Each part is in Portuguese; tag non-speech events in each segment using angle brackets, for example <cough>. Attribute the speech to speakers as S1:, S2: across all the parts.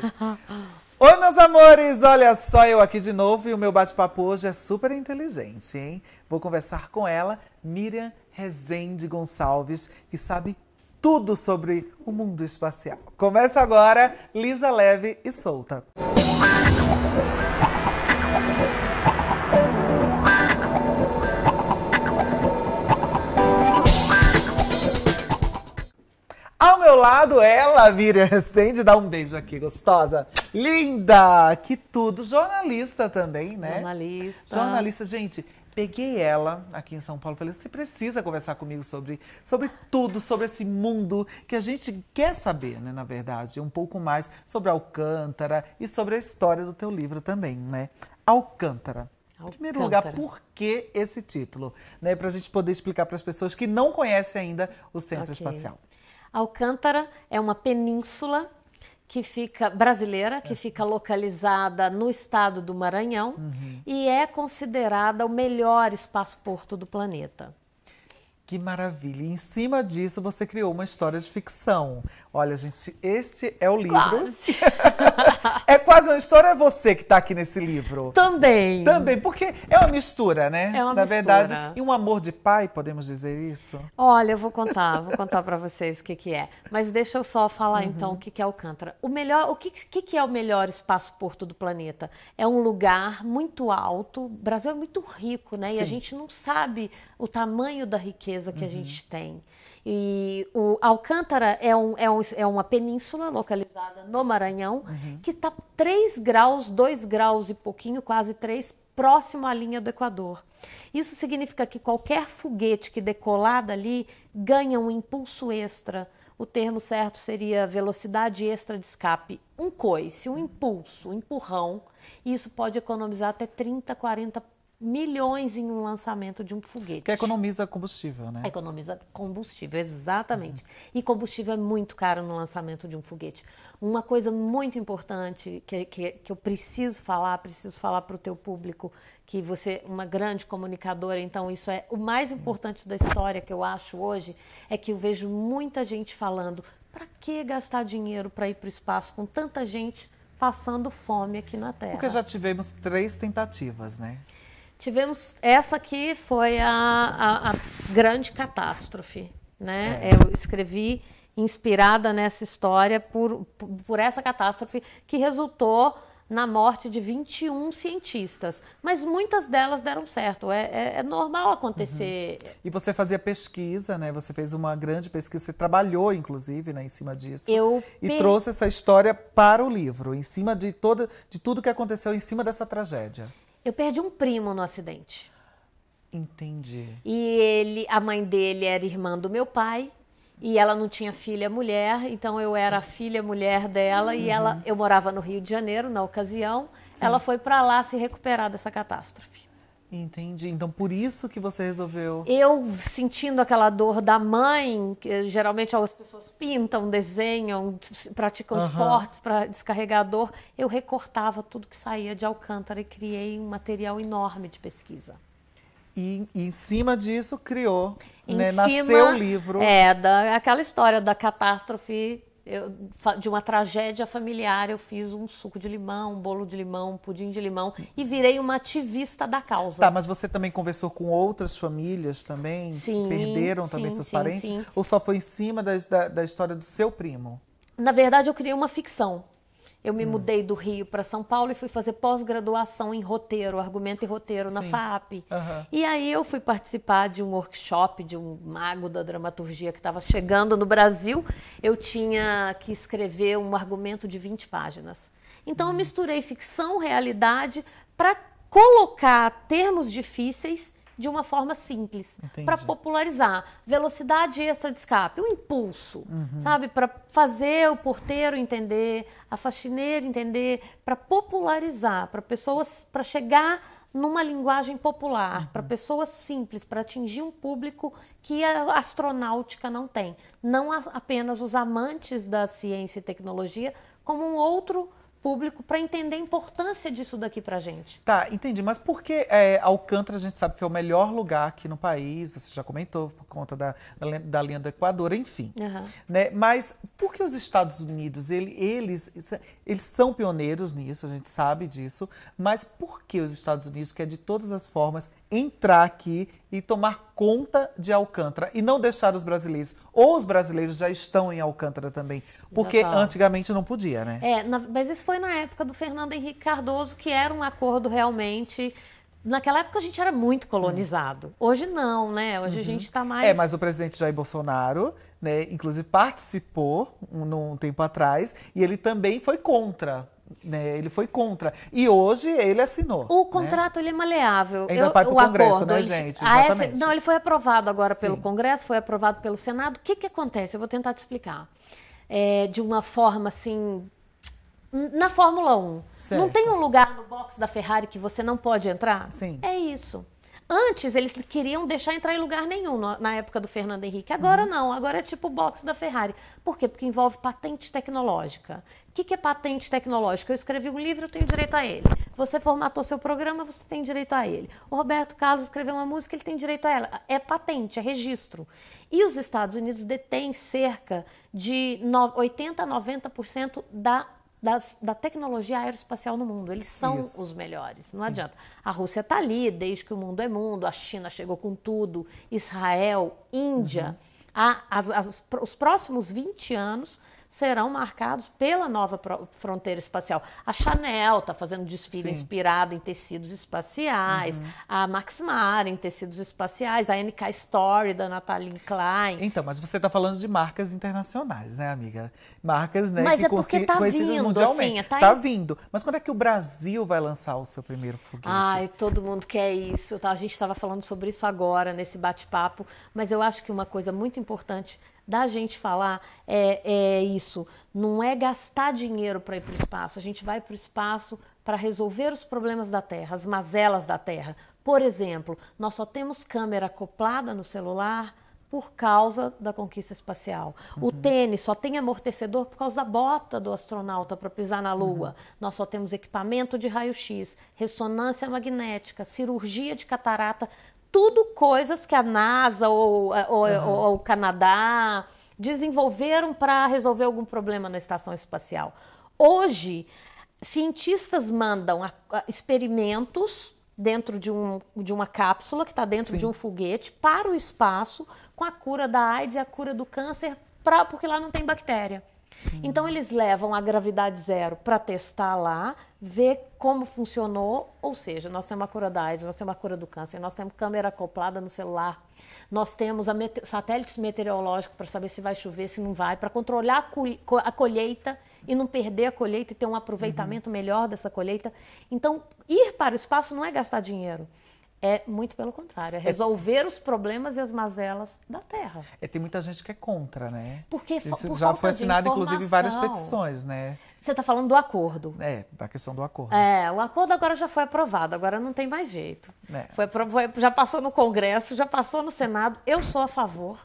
S1: <laughs> Oi, meus amores! Olha só, eu aqui de novo e o meu bate-papo hoje é super inteligente, hein? Vou conversar com ela, Miriam Rezende Gonçalves, que sabe tudo sobre o mundo espacial. Começa agora, Lisa Leve e Solta. Música lado, ela, Miriam Recende, dá um beijo aqui, gostosa. Linda! Que tudo! Jornalista também, né?
S2: Jornalista. Jornalista,
S1: gente. Peguei ela aqui em São Paulo, falei: você precisa conversar comigo sobre, sobre tudo, sobre esse mundo que a gente quer saber, né? Na verdade, um pouco mais sobre Alcântara e sobre a história do teu livro também, né? Alcântara. Em primeiro lugar, por que esse título? Né, para a gente poder explicar para as pessoas que não conhecem ainda o Centro okay. Espacial.
S2: Alcântara é uma península que fica brasileira, que fica localizada no estado do Maranhão uhum. e é considerada o melhor espaço porto do planeta.
S1: Que maravilha! E em cima disso, você criou uma história de ficção. Olha, gente, esse é o livro. Quase. <laughs> é quase uma história, é você que está aqui nesse livro.
S2: Também. Também, porque
S1: é uma mistura, né? É uma Na mistura. Na verdade, e um amor de pai, podemos dizer isso?
S2: Olha, eu vou contar, vou contar para vocês o que, que é. Mas deixa eu só falar uhum. então o que, que é Alcântara. O melhor, o que, que, que é o melhor espaço porto do planeta? É um lugar muito alto. O Brasil é muito rico, né? Sim. E a gente não sabe o tamanho da riqueza riqueza que uhum. a gente tem. E o Alcântara é, um, é, um, é uma península localizada no Maranhão, uhum. que está 3 graus, 2 graus e pouquinho, quase 3, próximo à linha do Equador. Isso significa que qualquer foguete que decolar dali ganha um impulso extra. O termo certo seria velocidade extra de escape. Um coice, um impulso, um empurrão. E isso pode economizar até 30%, 40% milhões em um lançamento de um foguete. Que
S1: economiza combustível, né?
S2: Economiza combustível, exatamente. Uhum. E combustível é muito caro no lançamento de um foguete. Uma coisa muito importante que, que, que eu preciso falar, preciso falar para o teu público, que você é uma grande comunicadora, então isso é o mais importante da história que eu acho hoje, é que eu vejo muita gente falando, para que gastar dinheiro para ir para o espaço com tanta gente passando fome aqui na Terra? Porque já
S1: tivemos três tentativas, né?
S2: Tivemos. Essa aqui foi a, a, a grande catástrofe. Né? É. Eu escrevi inspirada nessa história por, por, essa catástrofe que resultou na morte de 21 cientistas. Mas muitas delas deram certo. É, é, é normal acontecer. Uhum.
S1: E você fazia pesquisa, né? Você fez uma grande pesquisa, você trabalhou, inclusive, né, em cima disso. Eu e per... trouxe essa história para o livro, em cima de, toda, de tudo que aconteceu em cima dessa tragédia.
S2: Eu perdi um primo no acidente. Entendi. E ele, a mãe dele era irmã do meu pai e ela não tinha filha mulher, então eu era a filha mulher dela uhum. e ela, uhum. eu morava no Rio de Janeiro na ocasião. Sim. Ela foi para lá se recuperar dessa catástrofe.
S1: Entendi. Então, por isso que você resolveu.
S2: Eu sentindo aquela dor da mãe, que geralmente as pessoas pintam, desenham, praticam uhum. esportes para descarregar a dor, eu recortava tudo que saía de Alcântara e criei um material enorme de pesquisa.
S1: E, e em cima disso criou, em né, cima, nasceu o livro. É,
S2: da, aquela história da catástrofe eu, de uma tragédia familiar, eu fiz um suco de limão, um bolo de limão, um pudim de limão e virei uma ativista da causa. Tá, mas
S1: você também conversou com outras famílias também? Sim. Perderam sim, também seus sim, parentes? Sim. Ou só foi em cima da, da, da história do seu primo?
S2: Na verdade, eu criei uma ficção. Eu me hum. mudei do Rio para São Paulo e fui fazer pós-graduação em roteiro, argumento e roteiro Sim. na FAAP. Uhum. E aí eu fui participar de um workshop de um mago da dramaturgia que estava chegando no Brasil. Eu tinha que escrever um argumento de 20 páginas. Então hum. eu misturei ficção, realidade, para colocar termos difíceis de uma forma simples, para popularizar. Velocidade extra de escape, o um impulso, uhum. sabe? Para fazer o porteiro entender, a faxineira entender, para popularizar, para pessoas, para chegar numa linguagem popular, uhum. para pessoas simples, para atingir um público que a astronáutica não tem. Não apenas os amantes da ciência e tecnologia, como um outro público para entender a importância disso daqui para gente. Tá, entendi.
S1: Mas por que é, Alcântara a gente sabe que é o melhor lugar aqui no país? Você já comentou por conta da, da, da linha do Equador, enfim. Uhum. Né? Mas por que os Estados Unidos, ele, eles, é, eles são pioneiros nisso, a gente sabe disso, mas por que os Estados Unidos, que é de todas as formas entrar aqui e tomar conta de Alcântara e não deixar os brasileiros. Ou os brasileiros já estão em Alcântara também, porque tá. antigamente não podia, né?
S2: É, na, mas isso foi na época do Fernando Henrique Cardoso, que era um acordo realmente Naquela época a gente era muito colonizado. Hum. Hoje não, né? Hoje uhum. a gente está é, mais. É, mas o
S1: presidente Jair Bolsonaro, né, inclusive participou um, um tempo atrás, e ele também foi contra né, ele foi contra. E hoje ele assinou. O né? contrato
S2: né? ele é maleável. Ainda eu, vai para o Congresso, acordo, né, gente? Ah, é, Exatamente. Essa, não, ele foi aprovado agora Sim. pelo Congresso, foi aprovado pelo Senado. O que, que acontece? Eu vou tentar te explicar. É, de uma forma assim. Na Fórmula 1. Certo. Não tem um lugar no box da Ferrari que você não pode entrar? Sim. É isso. Antes eles queriam deixar entrar em lugar nenhum no, na época do Fernando Henrique. Agora uhum. não, agora é tipo o box da Ferrari. Por quê? Porque envolve patente tecnológica. O que, que é patente tecnológica? Eu escrevi um livro, eu tenho direito a ele. Você formatou seu programa, você tem direito a ele. O Roberto Carlos escreveu uma música, ele tem direito a ela. É patente, é registro. E os Estados Unidos detêm cerca de 80 a 90% da das, da tecnologia aeroespacial no mundo. Eles são Isso. os melhores, não Sim. adianta. A Rússia está ali desde que o mundo é mundo, a China chegou com tudo, Israel, Índia. Uhum. A, as, as, os próximos 20 anos serão marcados pela nova fronteira espacial. A Chanel está fazendo desfile Sim. inspirado em tecidos espaciais, uhum. a Max Mara em tecidos espaciais, a NK Story da Natalie Klein. Então, mas você está
S1: falando de marcas internacionais, né, amiga? Marcas, né, mas que é porque está vindo, Assim, tá, tá vindo. Mas quando é que o Brasil vai lançar o seu primeiro foguete? Ai,
S2: todo mundo quer isso. Tá? A gente estava falando sobre isso agora nesse bate-papo, mas eu acho que uma coisa muito importante da gente falar é, é isso. Não é gastar dinheiro para ir para o espaço. A gente vai para o espaço para resolver os problemas da Terra, as mazelas da Terra. Por exemplo, nós só temos câmera acoplada no celular por causa da conquista espacial. Uhum. O tênis só tem amortecedor por causa da bota do astronauta para pisar na uhum. Lua. Uhum. Nós só temos equipamento de raio-x, ressonância magnética, cirurgia de catarata tudo coisas que a NASA ou, ou, uhum. ou, ou o Canadá desenvolveram para resolver algum problema na estação espacial. Hoje, cientistas mandam a, a, experimentos dentro de, um, de uma cápsula que está dentro Sim. de um foguete para o espaço com a cura da AIDS e a cura do câncer, pra, porque lá não tem bactéria. Hum. Então, eles levam a gravidade zero para testar lá ver como funcionou, ou seja, nós temos a cura da AIDS, nós temos a cura do câncer, nós temos câmera acoplada no celular, nós temos mete satélites meteorológicos para saber se vai chover, se não vai, para controlar a, col a, colheita e não perder a colheita e ter um aproveitamento uhum. melhor dessa colheita. Então, ir para o espaço não é gastar dinheiro. É muito pelo contrário, é, é. resolver é... os problemas e as mazelas da terra.
S1: É, tem muita gente que é contra, né? Porque Isso por já foi assinado, inclusive, várias petições, né?
S2: Você está falando do acordo.
S1: É, da questão do acordo.
S2: É, o acordo agora já foi aprovado, agora não tem mais jeito. É. Foi, foi, já passou no Congresso, já passou no Senado. Eu sou a favor.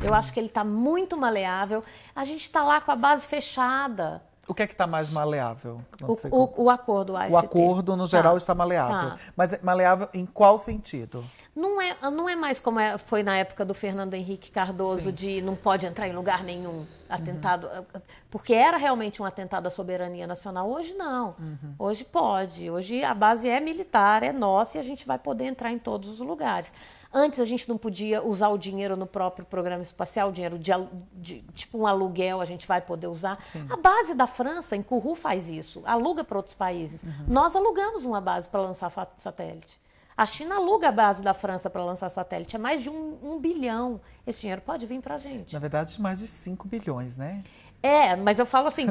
S2: Eu acho que ele está muito maleável. A gente está lá com a base fechada.
S1: O que é que está mais maleável? O, o,
S2: o, acordo, o O acordo,
S1: no geral, tá. está maleável. Tá. Mas é maleável em qual sentido?
S2: Não é, não é mais como é, foi na época do Fernando Henrique Cardoso, Sim. de não pode entrar em lugar nenhum. Atentado. Uhum. Eh, eh, porque era realmente um atentado à soberania nacional. Hoje não. Uhum. Hoje pode. Hoje a base é militar, é nossa e a gente vai poder entrar em todos os lugares. Antes a gente não podia usar o dinheiro no próprio programa espacial, o dinheiro de, de tipo um aluguel a gente vai poder usar. Sim. A base da França, em Kourou, faz isso, aluga para outros países. Uhum. Nós alugamos uma base para lançar satélite. A China aluga a base da França para lançar satélite. É mais de um, um bilhão. Esse dinheiro pode vir para a gente. Na
S1: verdade, mais de 5 bilhões, né?
S2: É, mas eu falo assim,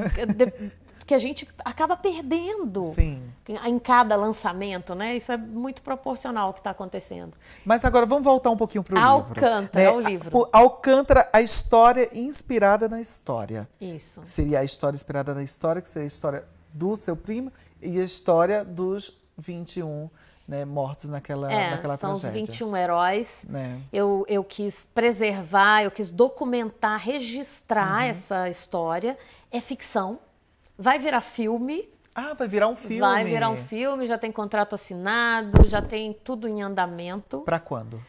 S2: <laughs> que a gente acaba perdendo Sim. em cada lançamento, né? Isso é muito proporcional ao que está acontecendo.
S1: Mas agora vamos voltar um pouquinho para o livro. Alcântara, né? é o livro. Alcântara, a história inspirada na história. Isso. Seria a história inspirada na história, que seria a história do seu primo e a história dos 21 anos né, mortos naquela, é, naquela são tragédia. os 21
S2: heróis. É. Eu, eu quis preservar, eu quis documentar, registrar uhum. essa história. É ficção, vai virar filme. Ah, vai virar um filme. Vai virar um filme, já tem contrato assinado, já tem tudo em andamento. Para quando?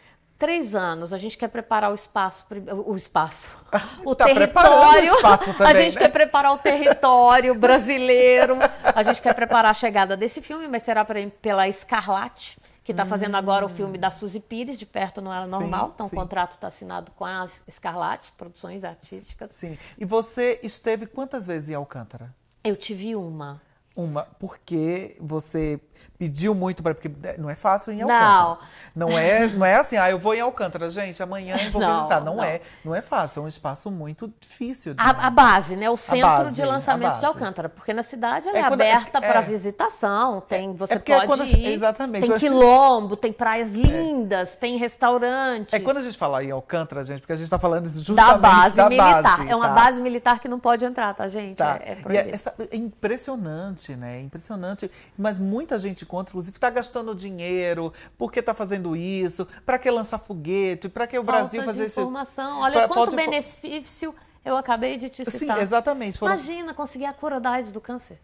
S2: três anos. A gente quer preparar o espaço, o espaço, <laughs> o tá território. O espaço também, <laughs> a gente né? quer preparar o território brasileiro. A gente quer preparar a chegada desse filme, mas será pela Escarlate, que está hum. fazendo agora o hum. filme da Suzy Pires, de perto não era normal. Então sim, então sim. o contrato está assinado com a Escarlate, produções artísticas. Sim.
S1: E você esteve quantas vezes em Alcântara? Eu tive uma. Uma, porque você pediu muito para porque é, não é fácil ir em Alcântara. Não. Não é, não é assim, ah, eu vou em Alcântara, gente, amanhã eu vou não, visitar. Não, não, é, não é fácil, é um espaço
S2: muito difícil. A, a, base, né? O centro base, de lançamento de Alcântara, porque na cidade ela é, é quando, aberta é, para é. visitação, tem é, você pode quando, ir. Exatamente. Tem quilombo, tem praias lindas, tem restaurantes. É quando
S1: a gente fala em Alcântara, gente, porque a gente está falando justamente da base da militar. Base, tá? É uma tá? base
S2: militar que não pode entrar, tá, gente? Tá. É, é, essa, é impressionante,
S1: né? É impressionante, mas muita gente inclusive, está gastando dinheiro, por que está fazendo isso, para que lançar foguete, para que o falta Brasil fazer isso. informação, esse... olha pra, quanto
S2: benefício eu acabei de te citar. Sim, exatamente. Foram... Imagina conseguir a cura da AIDS do câncer.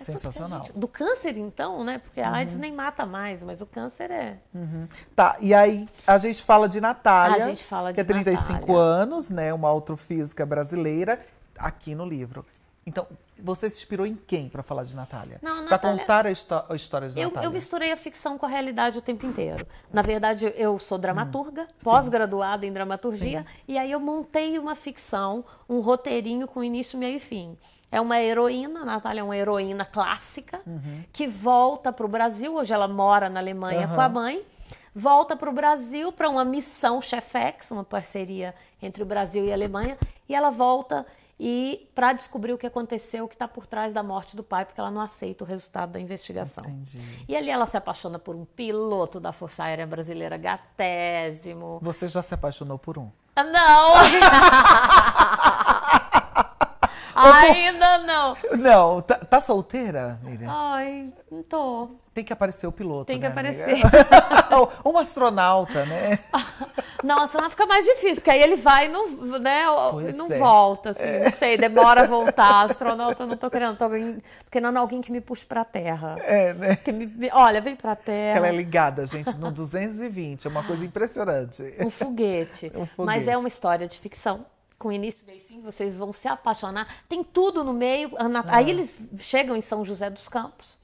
S1: É Sensacional. Gente...
S2: Do câncer, então, né? Porque a uhum. AIDS nem mata mais, mas o câncer é.
S1: Uhum. Tá, e aí a gente fala de Natália. A gente fala de Que é 35 Natália. anos, né? Uma autofísica brasileira, aqui no livro. Então, você se inspirou em quem para falar de Natália? Não, Natália... Para contar a, a, história de eu, Natália. Eu
S2: misturei a ficção com a realidade o tempo inteiro. Na verdade, eu sou hum. dramaturga, hum, pós-graduada em dramaturgia, sim. e aí eu montei uma ficção, um roteirinho com início, meio e fim. É uma heroína, a Natália é uma heroína clássica, uhum. que volta para o Brasil. Hoje ela mora na Alemanha uhum. com a mãe volta para o Brasil para uma missão Chefex, uma parceria entre o Brasil e a Alemanha, e ela volta e para descobrir o que aconteceu, o que está por trás da morte do pai, porque ela não aceita o resultado da investigação. Entendi. E ali ela se apaixona por um piloto da Força Aérea Brasileira Gatésimo.
S1: Você já se apaixonou por um?
S2: Ah, não!
S1: <laughs> Ainda não. Não, tá, tá, solteira, Miriam?
S2: Ai, não tô.
S1: Tem que aparecer o piloto. Tem que né, aparecer. <laughs> um astronauta, né? <laughs>
S2: Nossa, mas fica mais difícil, porque aí ele vai e não, né, não é. volta, assim, é. não sei, demora a voltar. <laughs> Astronauta, não tô querendo, tô, alguém, tô querendo é alguém que me puxe pra terra.
S1: É, né? Que
S2: me, olha, vem pra terra. Ela é
S1: ligada, gente, no 220, é uma coisa impressionante. Um
S2: foguete. um <laughs> foguete. Mas é uma história de ficção com início, meio e fim, vocês vão se apaixonar. Tem tudo no meio. Ah. Aí eles chegam em São José dos Campos.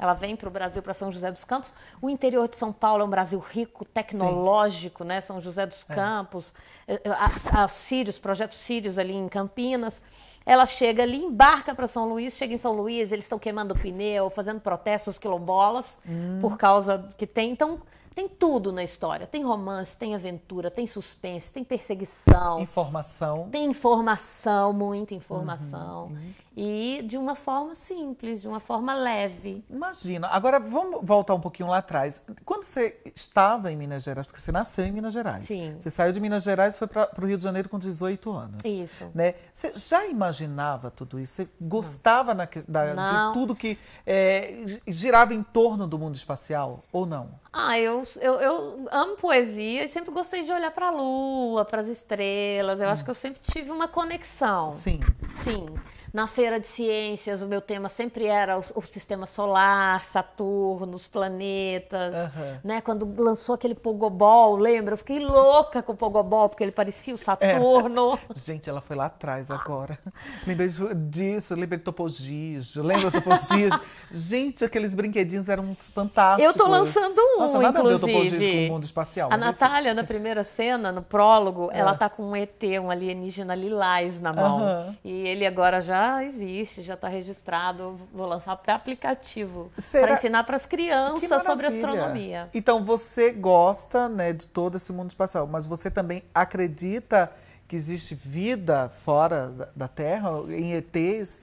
S2: Ela vem para o Brasil, para São José dos Campos. O interior de São Paulo é um Brasil rico, tecnológico, né? São José dos é. Campos, eh, eh, a, a Sirius, projeto Sirius ali em Campinas. Ela chega ali, embarca para São Luís, chega em São Luís, eles estão queimando pneu, fazendo protestos quilombolas hum. por causa que tem. Então, tem tudo na história. Tem romance, tem aventura, tem suspense, tem perseguição.
S1: Informação.
S2: Tem informação, muita informação. Uhum. E de uma forma simples, de uma forma leve.
S1: Imagina. Agora, vamos voltar um pouquinho lá atrás. Quando você estava em Minas Gerais, porque você nasceu em Minas Gerais. Sim. Você saiu de Minas Gerais e foi para o Rio de Janeiro com 18 anos. Isso. Né? Você já imaginava tudo isso? Você gostava na, da, de tudo que é, girava em torno do mundo espacial ou não?
S2: Ah, eu, eu, eu amo poesia e sempre gostei de olhar para a lua, para as estrelas. Eu hum. acho que eu sempre tive uma conexão. Sim. Sim. Na feira de ciências, o meu tema sempre era o, o sistema solar, Saturno, os planetas, uhum. né? Quando lançou aquele pogobol, lembra? Eu fiquei louca com o pogobol, porque ele parecia o é. Saturno. É. <laughs>
S1: Gente, ela foi lá atrás agora. <laughs> lembrei disso, lembrei do topogígio, lembra do topogígio? <laughs> Gente, aqueles brinquedinhos eram fantásticos. Eu tô lançando um, Nossa, nada inclusive. A ver o com o mundo espacial. A
S2: Natália, na primeira cena, no prólogo, é. ela ah. tá com um ET, um alienígena lilás na mão. Uhum. E ele agora já já existe, já está registrado. Vou lançar até aplicativo para ensinar para as crianças sobre astronomia.
S1: Então você gosta né, de todo esse mundo espacial, mas você também acredita que existe vida fora da Terra, em ETs?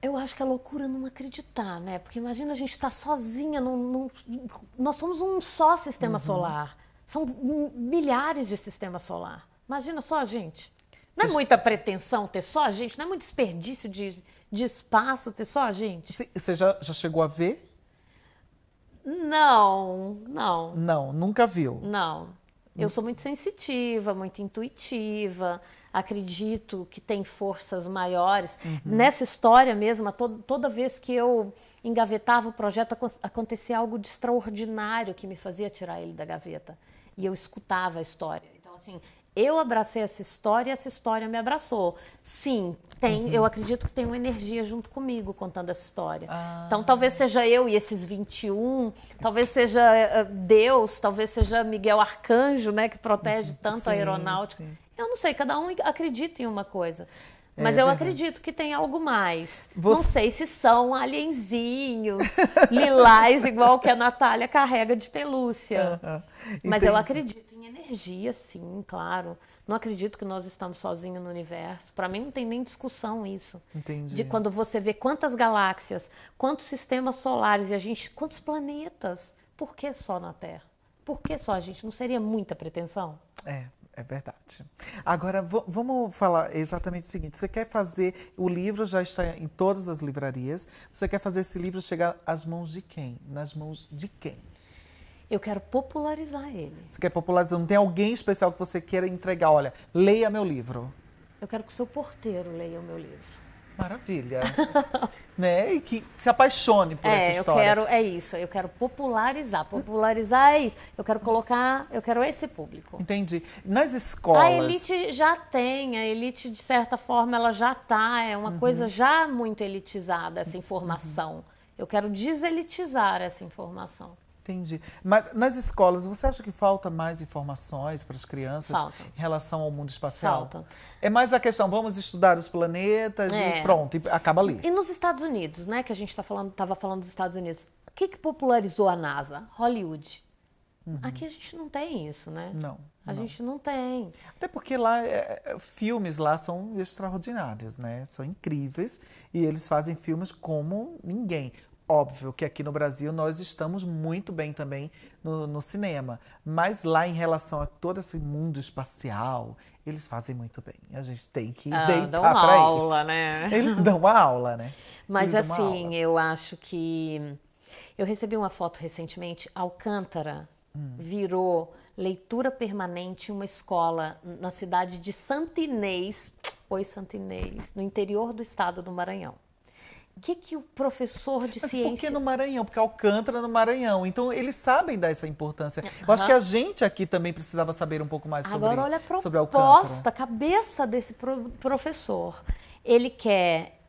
S2: Eu acho que é loucura não acreditar, né? Porque imagina a gente estar tá sozinha, num, num, nós somos um só sistema uhum. solar. São milhares de sistemas solar. Imagina só a gente. Não é muita pretensão ter só a gente? Não é muito desperdício de, de espaço ter só a gente? Você
S1: já, já chegou a ver?
S2: Não, não.
S1: Não, nunca viu?
S2: Não. Eu hum. sou muito sensitiva, muito intuitiva, acredito que tem forças maiores. Uhum. Nessa história mesmo, to toda vez que eu engavetava o projeto, acontecia algo de extraordinário que me fazia tirar ele da gaveta. E eu escutava a história. Então, assim, eu abracei essa história e essa história me abraçou. Sim, tem, uhum. eu acredito que tem uma energia junto comigo contando essa história. Ah. Então talvez seja eu e esses 21, talvez seja eh, Deus, talvez seja Miguel Arcanjo, né, que protege uhum. tanto sim, a aeronáutica. Sim. Eu não sei, cada um acredita em uma coisa. É mas é, eu acredito que tem algo mais. Você... Não sei se são alienzinhos, <laughs> lilás, igual que a Natália carrega de pelúcia. Uh -huh. Mas eu acredito em energia, sim, claro. Não acredito que nós estamos sozinhos no universo. Para mim não tem nem discussão isso. Entendi. De quando você vê quantas galáxias, quantos sistemas solares e a gente, quantos planetas. Por que só na Terra? Por que só a gente? Não seria muita pretensão?
S1: É, é verdade. Agora, vamos falar exatamente o seguinte: você quer fazer. O livro já está em todas as livrarias. Você quer fazer esse livro chegar às mãos de quem? Nas mãos de quem?
S2: Eu quero popularizar ele.
S1: Você quer popularizar? Não tem alguém especial que você queira entregar? Olha, leia meu livro.
S2: Eu quero que o seu porteiro leia o meu livro. Maravilha.
S1: <laughs> né? E que se apaixone por é, essa história. Eu quero,
S2: é isso, eu quero popularizar. Popularizar é isso. Eu quero colocar, eu quero esse público.
S1: Entendi. Nas escolas. A elite
S2: já tem, a elite, de certa forma, ela já está. É uma uhum. coisa já muito elitizada, essa informação. Uhum. Eu quero deselitizar essa informação.
S1: Entendi. Mas nas escolas, você acha que falta mais informações para as crianças falta. em relação ao mundo espacial? Falta. É mais a questão, vamos estudar os planetas é. e pronto, e acaba ali. E nos
S2: Estados Unidos, né, que a gente estava tá falando, falando dos Estados Unidos, o que, que popularizou a NASA? Hollywood. Uhum. Aqui a gente não tem isso, né? Não. A não. gente não tem. Até porque lá, é, é
S1: filmes lá são extraordinários, né? São incríveis e eles fazem filmes como ninguém. Óbvio que aqui no Brasil nós estamos muito bem também no, no, cinema, mas lá em relação a todo esse mundo espacial, eles fazem muito bem. A gente tem que ah, deitar dão uma aula, eles. né? <laughs> Eles dão uma aula, né? Mas eles assim,
S2: eu acho que eu recebi uma foto recentemente, Alcântara hum. virou leitura permanente em uma escola na cidade de Santinês, oi Santinês, no interior do estado do Maranhão. O que, que o professor de Mas ciência. Por
S1: que no Maranhão? Porque Alcântara no Maranhão. Então, eles sabem dar essa importância. Uhum. Eu acho que a gente aqui também precisava saber um pouco mais sobre Agora, olha a proposta, a
S2: cabeça desse pro professor. Ele quer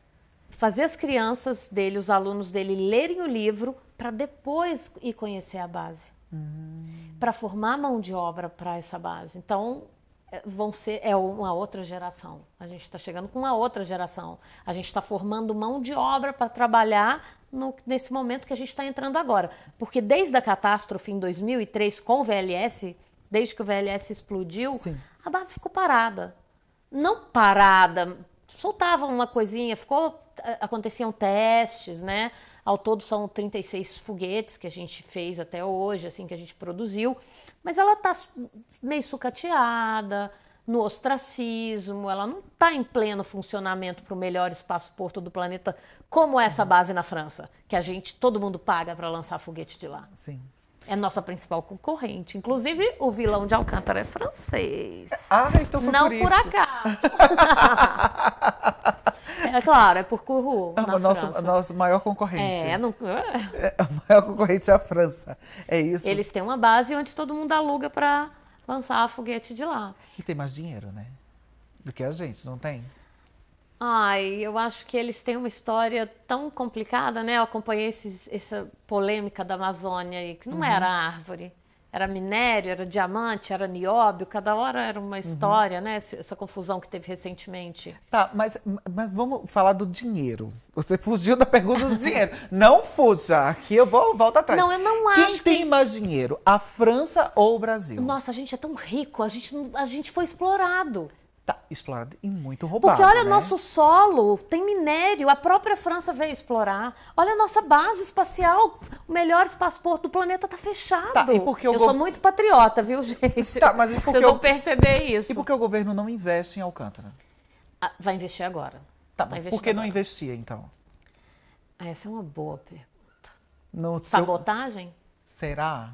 S2: fazer as crianças dele, os alunos dele, lerem o livro para depois ir conhecer a base. Uhum. Para formar mão de obra para essa base. Então, é, vão ser é uma outra geração. A gente está chegando com uma outra geração. A gente está formando mão de obra para trabalhar no, nesse momento que a gente está entrando agora. Porque desde a catástrofe em 2003 com o VLS, desde que o VLS explodiu, Sim. a base ficou parada. Não parada, soltava uma coisinha, ficou é, aconteciam testes, né? Ao todo são 36 foguetes que a gente fez até hoje, assim que a gente produziu, mas ela está meio sucateada, no ostracismo, ela não está em pleno funcionamento para o melhor espaço porto do planeta, como essa uhum. base na França, que a gente, todo mundo paga para lançar foguete de lá. Sim. É nossa principal concorrente. Inclusive, o vilão de Alcântara é francês. Ah, então foi Não por, por acaso. <laughs> É claro, é por curru, é, na nosso,
S1: Nosso maior concorrente. É, não...
S2: é,
S1: é a maior concorrente é a França. É isso. Eles
S2: têm uma base onde todo mundo aluga para lançar a foguete de lá.
S1: E tem mais dinheiro, né? Do que a gente, não tem?
S2: Ai, eu acho que eles têm uma história tão complicada, né? Eu acompanhei essa polêmica da Amazônia aí, que não uhum. era árvore era minério, era diamante, era nióbio, cada hora era uma uhum. história, uhum. né? Essa confusão que teve recentemente.
S1: Tá, mas, mas vamos falar do dinheiro. Você fugiu da pergunta do dinheiro. <laughs> não fuja, que eu vou volto atrás. Não, eu não acho. Quem tem que... mais dinheiro, a França ou o
S2: Brasil? Nossa, a gente é tão rico, a gente, a gente foi explorado.
S1: Tá, explorado e muito roubado. Porque olha né? nosso
S2: solo, tem minério, a própria França veio explorar. Olha a nossa base espacial, o melhor espaço-porto do planeta tá fechado. Tá, e porque Eu go... sou muito patriota, viu, gente? Tá, mas Vocês vão perceber isso. E porque
S1: o governo não investe em Alcântara?
S2: Ah, vai investir agora. Tá, mas por que não
S1: investia então?
S2: Ah, essa é uma boa pergunta. No Sabotagem?
S1: Seu... Será?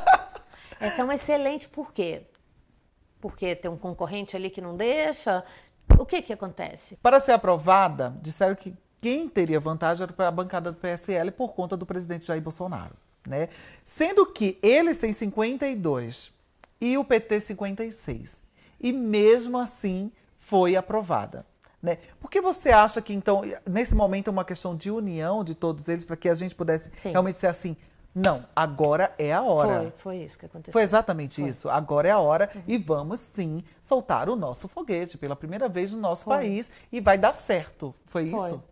S2: <laughs> essa é uma excelente porquê porque tem um concorrente ali que não deixa. O que que acontece?
S1: Para ser aprovada, disseram que quem teria vantagem era a bancada do PSL por conta do presidente Jair Bolsonaro, né? Sendo que eles têm 52 e o PT 56. E mesmo assim foi aprovada. Né? Por que você acha que, então, nesse momento é uma questão de união de todos eles para que a gente pudesse Sim. realmente ser assim? Não, agora é a hora. Foi,
S2: foi isso que aconteceu. Foi
S1: exatamente foi. isso. Agora é a hora uhum. e vamos sim soltar o nosso foguete pela primeira vez no nosso foi. país e vai dar certo. Foi, foi. isso?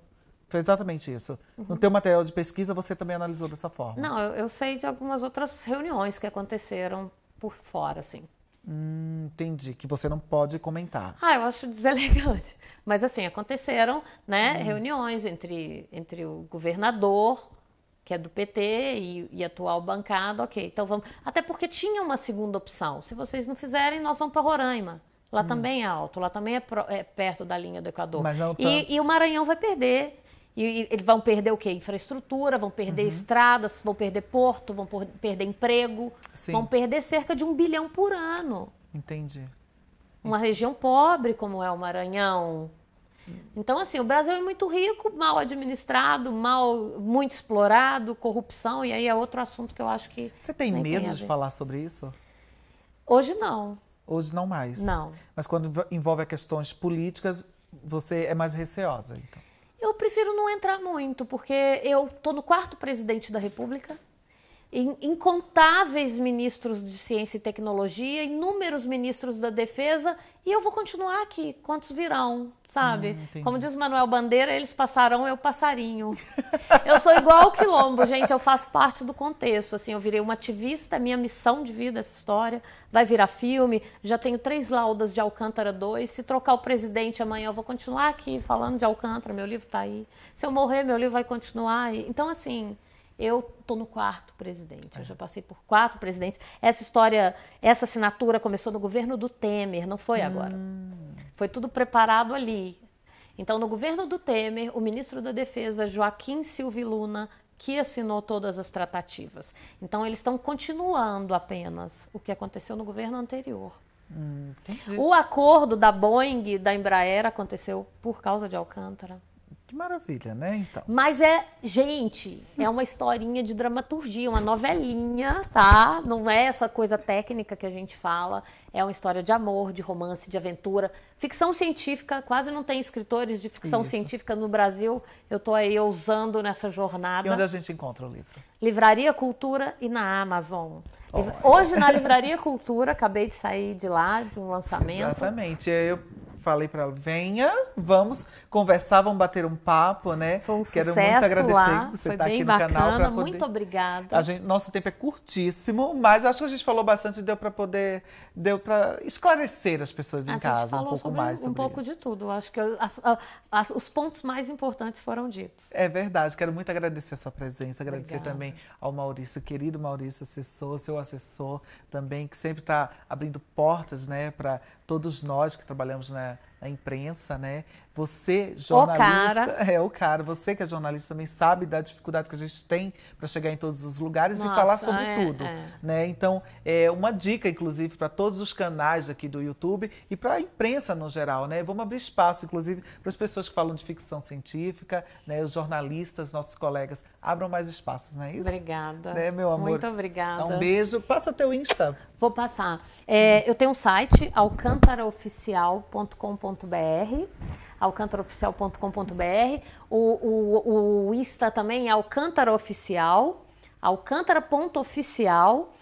S1: Foi exatamente isso. Uhum. No teu material de pesquisa você também analisou dessa forma? Não,
S2: eu, eu sei de algumas outras reuniões que aconteceram por fora, assim.
S1: Hum, entendi, que você não pode comentar.
S2: Ah, eu acho deselegante. Mas assim, aconteceram né, hum. reuniões entre, entre o governador que é do PT e, e, atual bancada, ok, então vamos. Até porque tinha uma segunda opção. Se vocês não fizerem, nós vamos para Roraima. Lá hum. também é alto, lá também é, pro, é, perto da linha do Equador. Mas não e, e o Maranhão vai perder. E, eles vão perder o quê? Infraestrutura, vão perder uhum. estradas, vão perder porto, vão por, perder emprego, Sim. vão perder cerca de um bilhão por ano. Entendi. Uma região pobre como é o Maranhão, então, assim, o Brasil é muito rico, mal administrado, mal, muito explorado, corrupção, e aí é outro assunto que eu acho que. Você tem medo tem de
S1: falar sobre isso?
S2: Hoje não.
S1: Hoje não mais. Não. Mas quando envolve questões políticas, você é mais receosa, então?
S2: Eu prefiro não entrar muito, porque eu tô no quarto presidente da República incontáveis ministros de ciência e tecnologia, inúmeros ministros da defesa, e eu vou continuar aqui. Quantos virão, sabe? Ah, Como diz Manuel Bandeira, eles passarão, eu passarinho. <laughs> eu sou igual o quilombo, gente, eu faço parte do contexto. Assim, eu virei uma ativista, é minha missão de vida, essa história. Vai virar filme, já tenho três laudas de Alcântara 2. Se trocar o presidente amanhã, eu vou continuar aqui falando de Alcântara, meu livro está aí. Se eu morrer, meu livro vai continuar. Então, assim eu estou no quarto presidente. Eu é. já passei por quatro presidentes. Essa história, essa assinatura começou no governo do Temer, não foi agora. Hum. Foi tudo preparado ali. Então, no governo do Temer, o ministro da Defesa, Joaquim Silvio Luna, que assinou todas as tratativas. Então, eles estão continuando apenas o que aconteceu no governo anterior. Hum, o acordo da Boeing, da Embraer, aconteceu por causa de Alcântara.
S1: Que maravilha, né? Então.
S2: Mas é, gente, é uma historinha de dramaturgia, uma novelinha, tá? Não é essa coisa técnica que a gente fala. É uma história de amor, de romance, de aventura. Ficção científica, quase não tem escritores de ficção Isso. científica no Brasil. Eu tô aí ousando nessa jornada. E onde a gente
S1: encontra o livro?
S2: Livraria Cultura e na Amazon. Oh. Hoje na Livraria Cultura, acabei de sair de lá, de um lançamento. Exatamente.
S1: É, eu falei para ela, venha, vamos conversar, vamos bater um papo, né? Foi um Quero sucesso muito agradecer lá, que você está aqui no canal. Poder... Muito
S2: obrigada. A
S1: gente, nosso tempo é curtíssimo, mas acho que a gente falou bastante, deu para poder, deu para esclarecer as pessoas a em casa falou um pouco sobre, mais. Sobre um pouco
S2: isso. de tudo. Acho que as, as, os pontos mais importantes foram ditos.
S1: É verdade. Quero muito agradecer a sua presença, agradecer obrigada. também ao Maurício, querido Maurício, assessor, seu assessor também, que sempre está abrindo portas, né, para todos nós que trabalhamos na né, a imprensa, né? Você, jornalista, o cara. <laughs> é o cara, você que é jornalista também sabe da dificuldade que a gente tem para chegar em todos os lugares Nossa, e falar sobre é, tudo, é. né? Então, é uma dica inclusive para todos os canais aqui do YouTube e para a imprensa no geral, né? Vamos abrir espaço inclusive para as pessoas que falam de ficção científica, né, os jornalistas, nossos colegas, abram mais espaços, não é isso?
S2: Obrigada. Né, meu amor. Muito obrigada. Então, um
S1: beijo. Passa teu Insta.
S2: Vou passar. É, eu tenho um site alcantaraoficial.com.br alcantaroficial.com.br alcantaraoficial.com.br o, o, o Insta também é Alcântara Oficial alcântara.oficial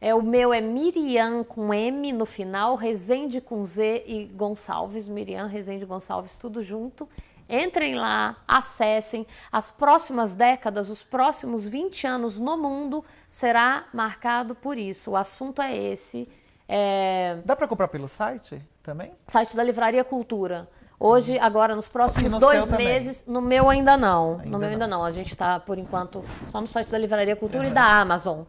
S2: é, o meu é Miriam com M no final, Resende com Z e Gonçalves. Miriam, Resende Gonçalves, tudo junto. Entrem lá, acessem. As próximas décadas, os próximos 20 anos no mundo será marcado por isso. O assunto é esse. É... Dá para comprar pelo site? também? Site da Livraria Cultura. Hoje, hum. agora, nos próximos no dois meses, também. no meu ainda não. Ainda no meu ainda não. não. A gente está, por enquanto, só no site da Livraria Cultura uhum. e da Amazon.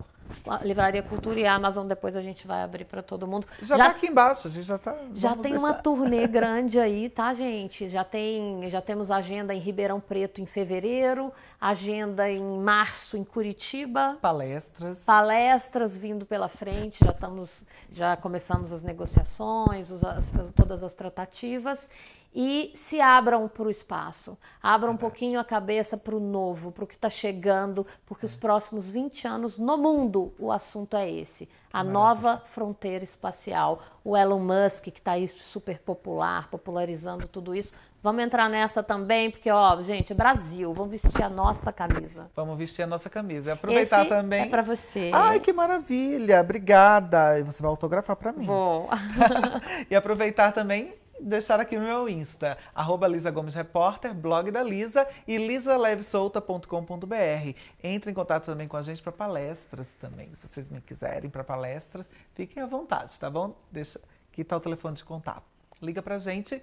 S2: Livraria Cultura e a Amazon depois a gente vai abrir para todo mundo. Já, tá já tá aqui embaixo, a gente já tá. Já tem uma turnê <laughs> grande aí, tá, gente? Já tem, já temos agenda em Ribeirão Preto em fevereiro, agenda em março em Curitiba. Palestras. Palestras vindo pela frente, já estamos, já começamos as negociações, os, as, todas as tratativas e se abram para o espaço. Abram um pouquinho a cabeça para o novo, para o que está chegando, porque é. os próximos 20 anos no mundo o assunto é esse. A nova fronteira espacial. O Elon Musk, que está aí super popular, popularizando tudo isso. Vamos entrar nessa também, porque, ó, gente, é Brasil, vamos vestir a nossa camisa.
S1: Vamos vestir a nossa camisa. E aproveitar Esse também. É para você. Ai, que maravilha! Obrigada! E você vai autografar para mim. Vou. <laughs> e aproveitar também deixar aqui no meu Insta, arroba Lisa Gomes Repórter, blog da Lisa e lisalevesolta.com.br. Entre em contato também com a gente para palestras também. Se vocês me quiserem para palestras, fiquem à vontade, tá bom? Deixa aqui tá o telefone de contato. Liga pra gente.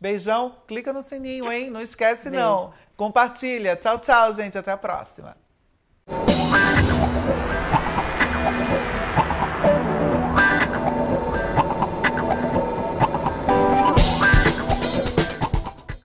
S1: Beijão, clica no sininho, hein? Não esquece Beijo. não. Compartilha. Tchau, tchau, gente. Até a próxima.